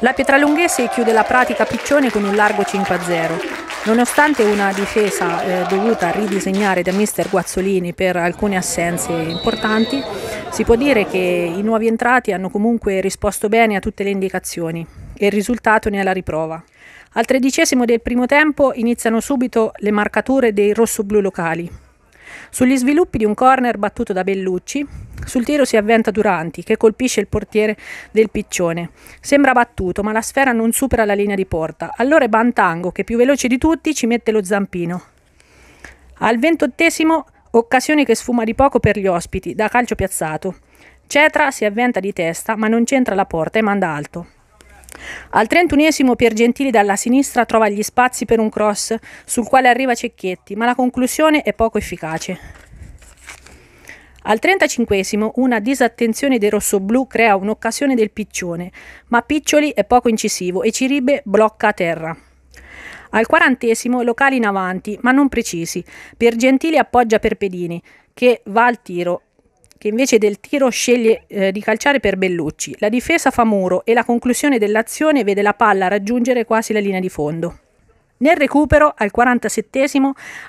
La Pietralunghese chiude la pratica piccione con un largo 5-0. Nonostante una difesa eh, dovuta ridisegnare da mister Guazzolini per alcune assenze importanti, si può dire che i nuovi entrati hanno comunque risposto bene a tutte le indicazioni e il risultato ne è la riprova. Al tredicesimo del primo tempo iniziano subito le marcature dei rossoblu locali. Sugli sviluppi di un corner battuto da Bellucci, sul tiro si avventa Duranti, che colpisce il portiere del piccione. Sembra battuto, ma la sfera non supera la linea di porta. Allora è Bantango, che più veloce di tutti, ci mette lo zampino. Al ventottesimo, occasione che sfuma di poco per gli ospiti, da calcio piazzato. Cetra si avventa di testa, ma non c'entra la porta e manda alto. Al 31 Gentili dalla sinistra trova gli spazi per un cross sul quale arriva Cecchetti, ma la conclusione è poco efficace. Al 35 una disattenzione dei rossoblù crea un'occasione del piccione, ma Piccioli è poco incisivo e Ciribe blocca a terra. Al 40 locali in avanti, ma non precisi, per Gentili appoggia per Pedini, che va al tiro che invece del tiro sceglie eh, di calciare per Bellucci. La difesa fa muro e la conclusione dell'azione vede la palla raggiungere quasi la linea di fondo. Nel recupero, al 47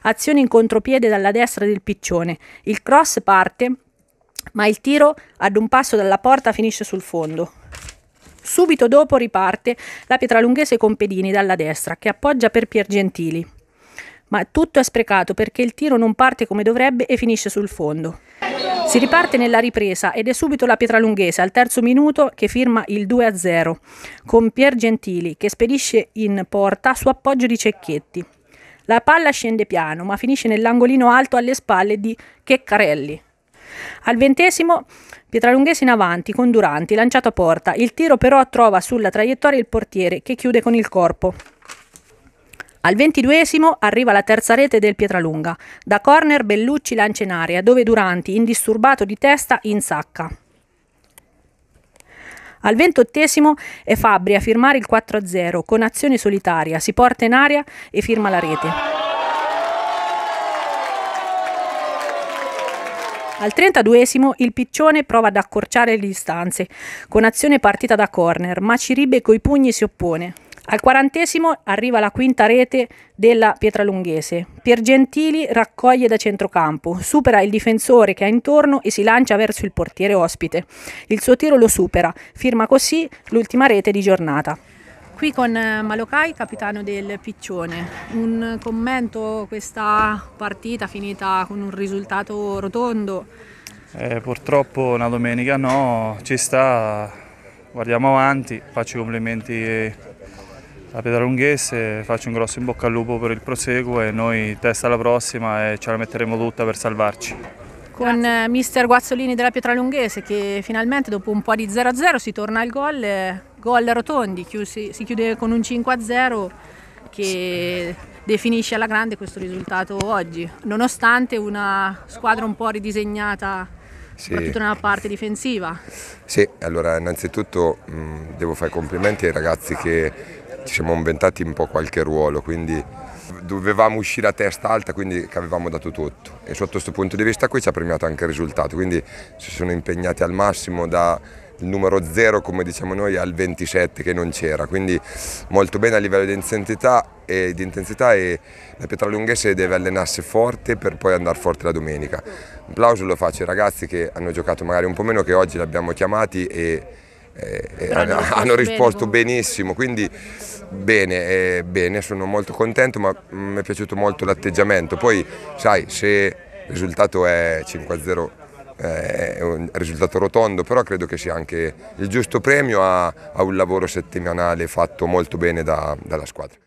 azione in contropiede dalla destra del piccione. Il cross parte, ma il tiro ad un passo dalla porta finisce sul fondo. Subito dopo riparte la pietralunghese con Pedini dalla destra, che appoggia per Piergentili ma tutto è sprecato perché il tiro non parte come dovrebbe e finisce sul fondo. Si riparte nella ripresa ed è subito la Pietralunghese al terzo minuto che firma il 2-0 con Pier Gentili che spedisce in porta su appoggio di Cecchetti. La palla scende piano ma finisce nell'angolino alto alle spalle di Checcarelli. Al ventesimo Pietralunghese in avanti con Duranti lanciato a porta, il tiro però trova sulla traiettoria il portiere che chiude con il corpo. Al ventiduesimo arriva la terza rete del Pietralunga. Da corner Bellucci lancia in aria, dove Duranti, indisturbato di testa, insacca. Al ventottesimo è Fabri a firmare il 4-0 con azione solitaria, si porta in aria e firma la rete. Al 32 il piccione prova ad accorciare le distanze con azione partita da corner, ma Ciribe coi pugni si oppone. Al quarantesimo arriva la quinta rete della Pietralunghese. Pier Gentili raccoglie da centrocampo, supera il difensore che ha intorno e si lancia verso il portiere ospite. Il suo tiro lo supera, firma così l'ultima rete di giornata. Qui con eh, Malokai, capitano del Piccione. Un commento questa partita finita con un risultato rotondo? Eh, purtroppo una domenica no, ci sta, guardiamo avanti, faccio i complimenti la Pedalunghese, faccio un grosso in bocca al lupo per il proseguo e noi testa alla prossima e ce la metteremo tutta per salvarci con Grazie. Eh, mister Guazzolini della Pietralunghese che finalmente dopo un po' di 0-0 si torna al gol, eh, gol rotondi, chiusi, si chiude con un 5-0 che definisce alla grande questo risultato oggi, nonostante una squadra un po' ridisegnata sì. soprattutto nella parte difensiva. Sì, allora innanzitutto mh, devo fare complimenti ai ragazzi che ci siamo inventati un po' qualche ruolo, quindi dovevamo uscire a testa alta, quindi avevamo dato tutto e sotto questo punto di vista qui ci ha premiato anche il risultato, quindi si sono impegnati al massimo da il numero 0 come diciamo noi al 27 che non c'era quindi molto bene a livello di intensità e, di intensità e la Pietralunghese deve allenarsi forte per poi andare forte la domenica un applauso lo faccio ai ragazzi che hanno giocato magari un po' meno che oggi l'abbiamo chiamati e eh, hanno, risposto bene. benissimo, quindi bene, eh, bene, sono molto contento, ma mm, mi è piaciuto molto l'atteggiamento. Poi sai, se il risultato è 5-0 eh, è un risultato rotondo, però credo che sia anche il giusto premio a, a un lavoro settimanale fatto molto bene da, dalla squadra.